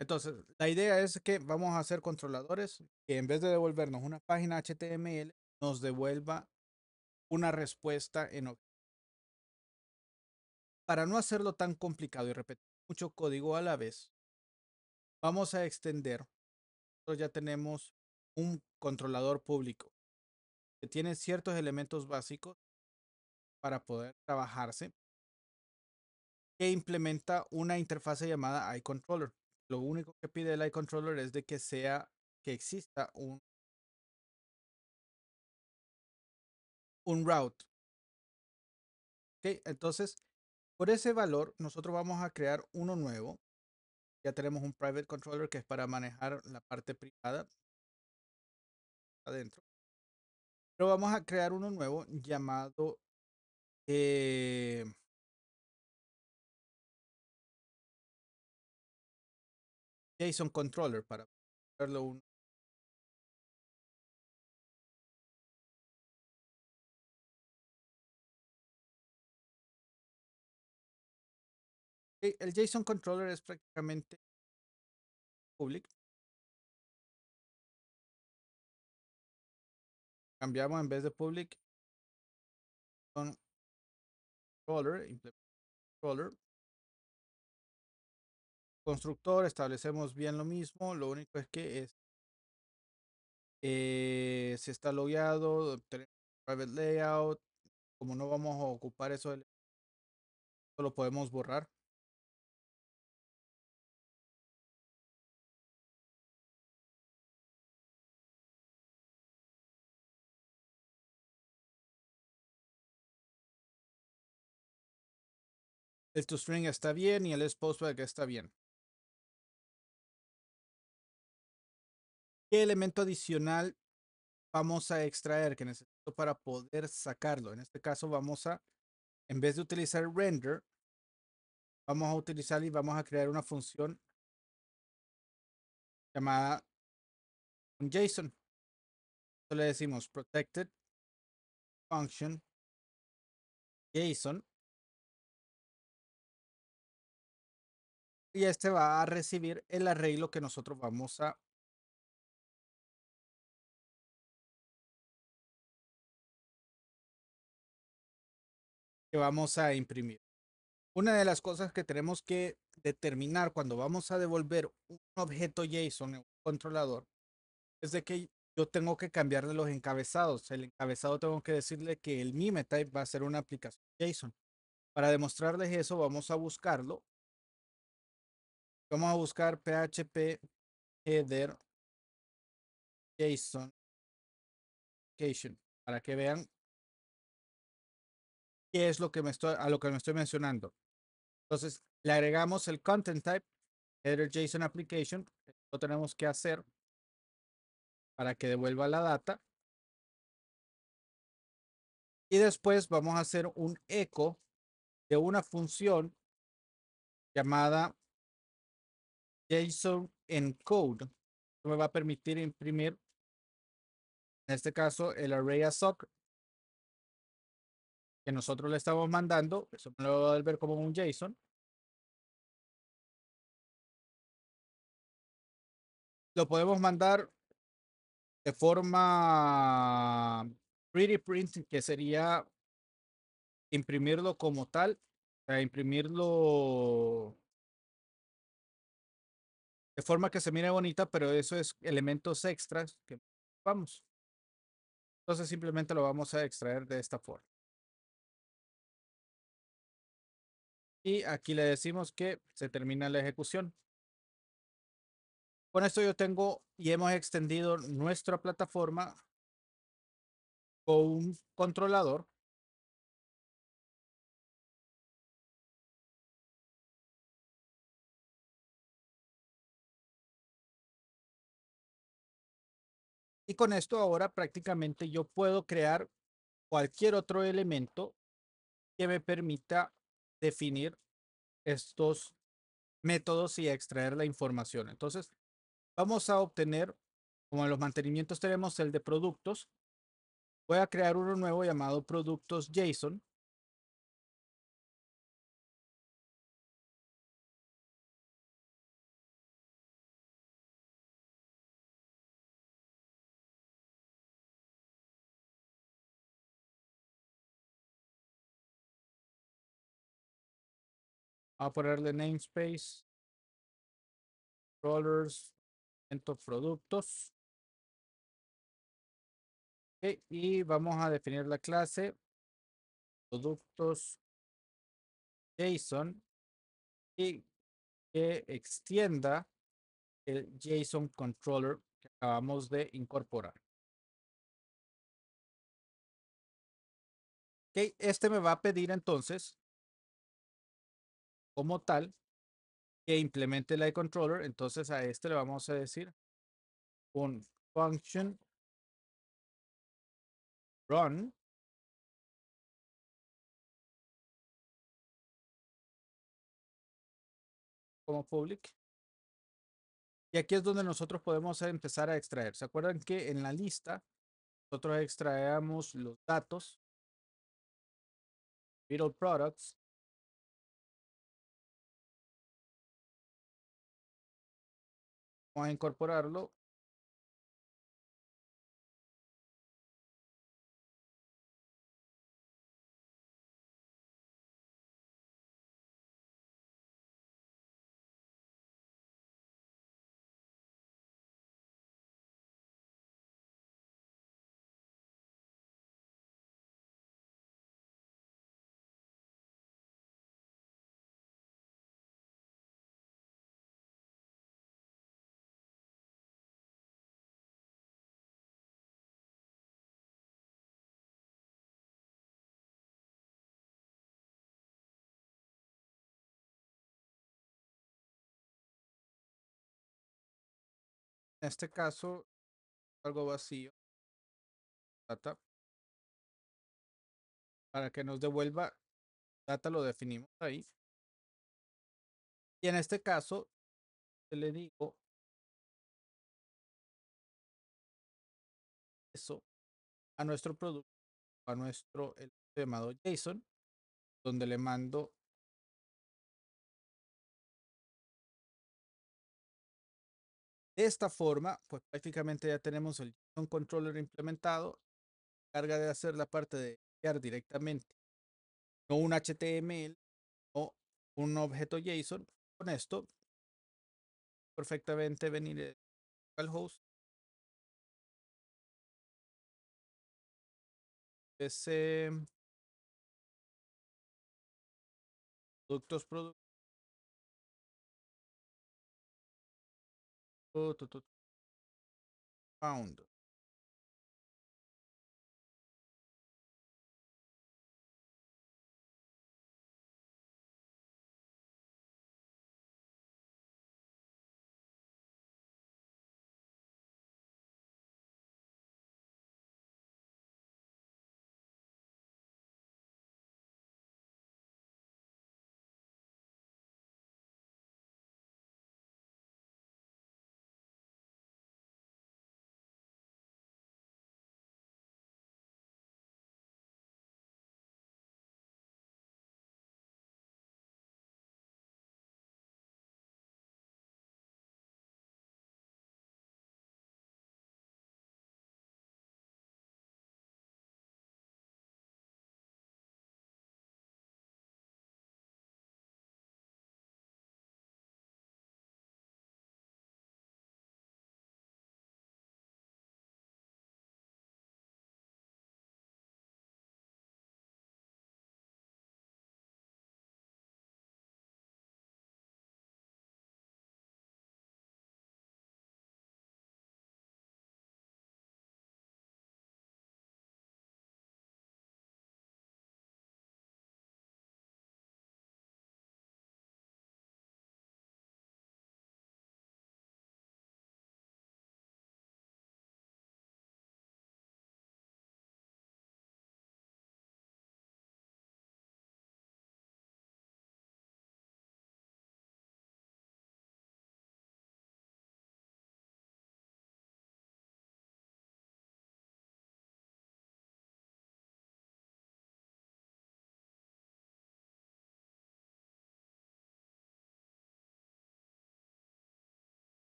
Entonces, la idea es que vamos a hacer controladores que en vez de devolvernos una página HTML, nos devuelva una respuesta en Para no hacerlo tan complicado y repetir mucho código a la vez, vamos a extender. Nosotros ya tenemos un controlador público que tiene ciertos elementos básicos para poder trabajarse que implementa una interfaz llamada iController lo único que pide el controller es de que sea, que exista un, un route. ¿Ok? Entonces, por ese valor, nosotros vamos a crear uno nuevo. Ya tenemos un private controller que es para manejar la parte privada adentro. Pero vamos a crear uno nuevo llamado eh, Jason controller para verlo un el JSON controller es prácticamente public. Cambiamos en vez de public controller, controller constructor, establecemos bien lo mismo, lo único es que es, eh, si está logueado, tenemos private layout, como no vamos a ocupar eso, lo podemos borrar. El toString está bien y el SPostback e está bien. ¿Qué elemento adicional vamos a extraer que necesito para poder sacarlo? En este caso vamos a, en vez de utilizar render, vamos a utilizar y vamos a crear una función llamada JSON. Esto le decimos protected function JSON. Y este va a recibir el arreglo que nosotros vamos a que vamos a imprimir. Una de las cosas que tenemos que determinar cuando vamos a devolver un objeto JSON en un controlador es de que yo tengo que cambiarle los encabezados. El encabezado tengo que decirle que el mime type va a ser una aplicación JSON. Para demostrarles eso, vamos a buscarlo. Vamos a buscar PHP header JSON application para que vean qué es lo que me estoy, a lo que me estoy mencionando. Entonces, le agregamos el content type, header JSON application, lo tenemos que hacer para que devuelva la data. Y después vamos a hacer un eco de una función llamada JSON encode, que me va a permitir imprimir, en este caso, el array ASOC que nosotros le estamos mandando, eso lo va a ver como un JSON. Lo podemos mandar de forma Pretty print, que sería imprimirlo como tal, para imprimirlo de forma que se mire bonita, pero eso es elementos extras que vamos. Entonces simplemente lo vamos a extraer de esta forma. Y aquí le decimos que se termina la ejecución. Con esto yo tengo y hemos extendido nuestra plataforma con un controlador. Y con esto ahora prácticamente yo puedo crear cualquier otro elemento que me permita definir estos métodos y extraer la información. Entonces, vamos a obtener, como en los mantenimientos tenemos el de productos, voy a crear uno nuevo llamado productos JSON a ponerle namespace, controllers productos. y vamos a definir la clase productos JSON y que extienda el JSON controller que acabamos de incorporar. este me va a pedir entonces como tal que implemente el controller entonces a este le vamos a decir un function run como public. Y aquí es donde nosotros podemos empezar a extraer. ¿Se acuerdan que en la lista nosotros extraemos los datos, middle Products, a incorporarlo En este caso, algo vacío. Data. Para que nos devuelva data lo definimos ahí. Y en este caso, le digo eso a nuestro producto, a nuestro el llamado JSON, donde le mando De esta forma, pues prácticamente ya tenemos el JSON controller implementado, carga de hacer la parte de enviar directamente, no un HTML o no un objeto JSON. Con esto, perfectamente venir e, al host ese productos productos Found.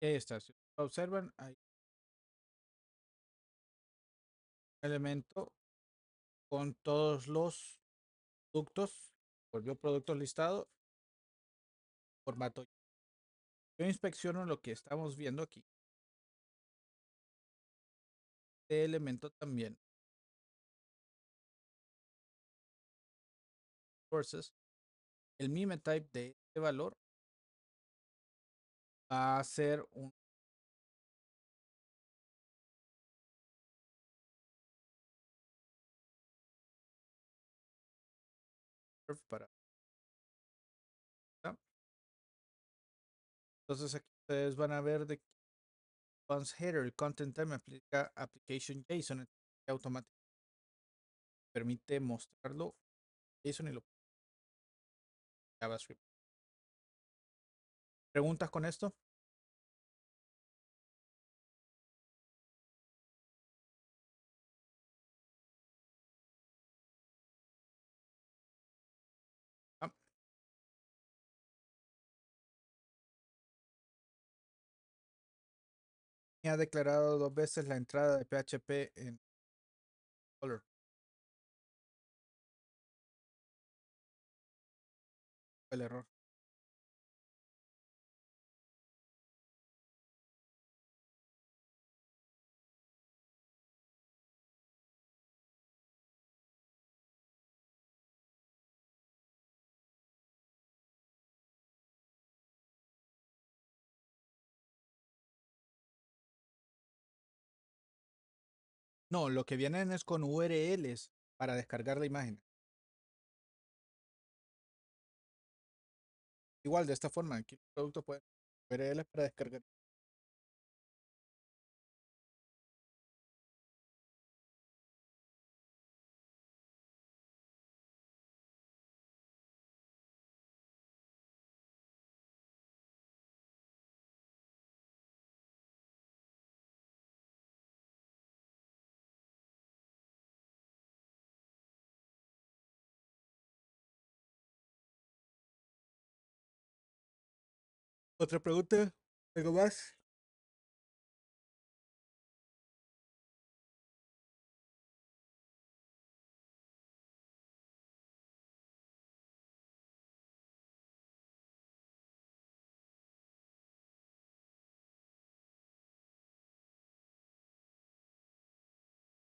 está. si observan, hay elemento con todos los productos, volvió productos listados, formato. Yo inspecciono lo que estamos viendo aquí. Este elemento también. Sources. El mime type de este valor va a ser un para entonces aquí ustedes van a ver de que once header content time aplica application JSON automáticamente permite mostrarlo JSON y lo JavaScript ¿Preguntas con esto? Ah. Me ha declarado dos veces la entrada de PHP en Color. El error. No, lo que vienen es con URLs para descargar la imagen. Igual, de esta forma, aquí el producto puede URLs para descargar. ¿Otra pregunta? ¿Algo más?